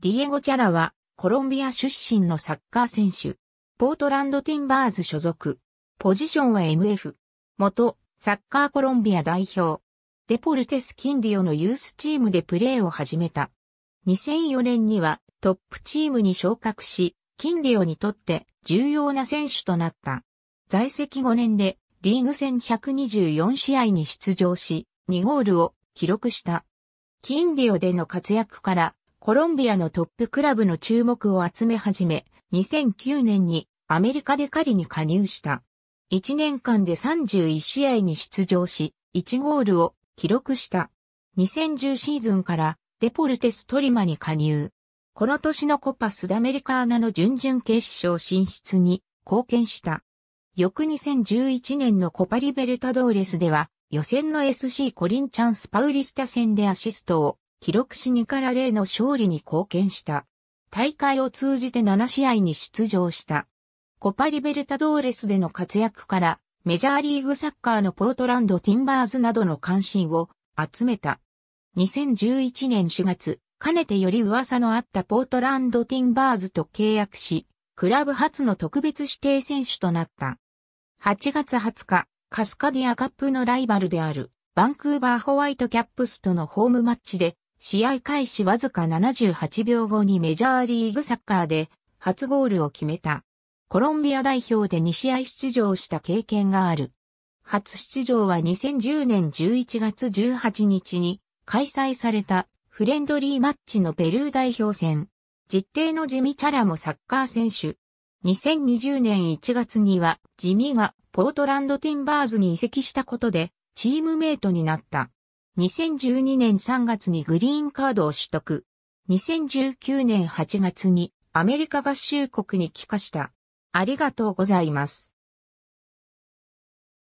ディエゴ・チャラは、コロンビア出身のサッカー選手。ポートランド・ティンバーズ所属。ポジションは MF。元、サッカーコロンビア代表。デポルテス・キンディオのユースチームでプレーを始めた。2004年にはトップチームに昇格し、キンディオにとって重要な選手となった。在籍5年でリーグ戦124試合に出場し、2ゴールを記録した。キンディオでの活躍からコロンビアのトップクラブの注目を集め始め、2009年にアメリカで狩りに加入した。1年間で31試合に出場し、1ゴールを記録した。2010シーズンからデポルテストリマに加入。この年のコパスダメリカーナの準々決勝進出に貢献した。翌2011年のコパリベルタドーレスでは予選の SC コリンチャンスパウリスタ戦でアシストを記録し2から0の勝利に貢献した。大会を通じて7試合に出場した。コパリベルタドーレスでの活躍から、メジャーリーグサッカーのポートランドティンバーズなどの関心を集めた。2011年4月、かねてより噂のあったポートランドティンバーズと契約し、クラブ初の特別指定選手となった。8月20日、カスカディアカップのライバルである、バンクーバーホワイトキャップスとのホームマッチで、試合開始わずか78秒後にメジャーリーグサッカーで初ゴールを決めた。コロンビア代表で2試合出場した経験がある。初出場は2010年11月18日に開催されたフレンドリーマッチのペルー代表戦。実定の地味チャラもサッカー選手。2020年1月には地味がポートランドティンバーズに移籍したことでチームメイトになった。2012年3月にグリーンカードを取得。2019年8月にアメリカ合衆国に帰化した。ありがとうございます。